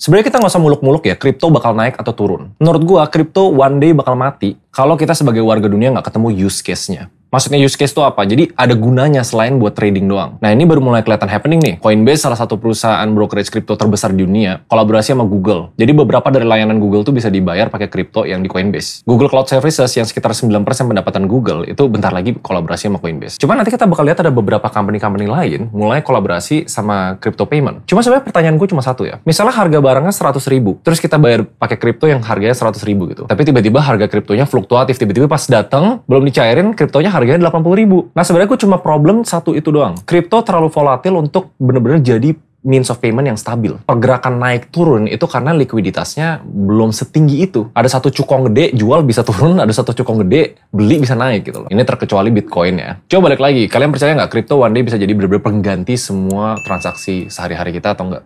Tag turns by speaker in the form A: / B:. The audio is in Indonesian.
A: Sebenarnya kita nggak usah muluk-muluk ya, kripto bakal naik atau turun. Menurut gua, kripto one day bakal mati kalau kita sebagai warga dunia nggak ketemu use case-nya. Maksudnya use case itu apa? Jadi ada gunanya selain buat trading doang. Nah ini baru mulai kelihatan happening nih. Coinbase salah satu perusahaan brokerage kripto terbesar di dunia, kolaborasi sama Google. Jadi beberapa dari layanan Google tuh bisa dibayar pakai kripto yang di Coinbase. Google Cloud Services yang sekitar 9% pendapatan Google itu bentar lagi kolaborasi sama Coinbase. Cuma nanti kita bakal lihat ada beberapa company-company lain mulai kolaborasi sama crypto payment. Cuma sebenarnya pertanyaan gue cuma satu ya. Misalnya harga barangnya 100 ribu, terus kita bayar pakai kripto yang harganya 100 ribu gitu. Tapi tiba-tiba harga kriptonya fluktuatif, tiba-tiba pas datang belum dicairin kriptonya harganya 80 ribu. Nah sebenarnya gue cuma problem satu itu doang. Kripto terlalu volatil untuk bener-bener jadi means of payment yang stabil. Pergerakan naik turun itu karena likuiditasnya belum setinggi itu. Ada satu cukong gede jual bisa turun, ada satu cukong gede beli bisa naik gitu loh. Ini terkecuali Bitcoin ya. Coba balik lagi, kalian percaya nggak kripto one day bisa jadi bener-bener pengganti semua transaksi sehari-hari kita atau nggak?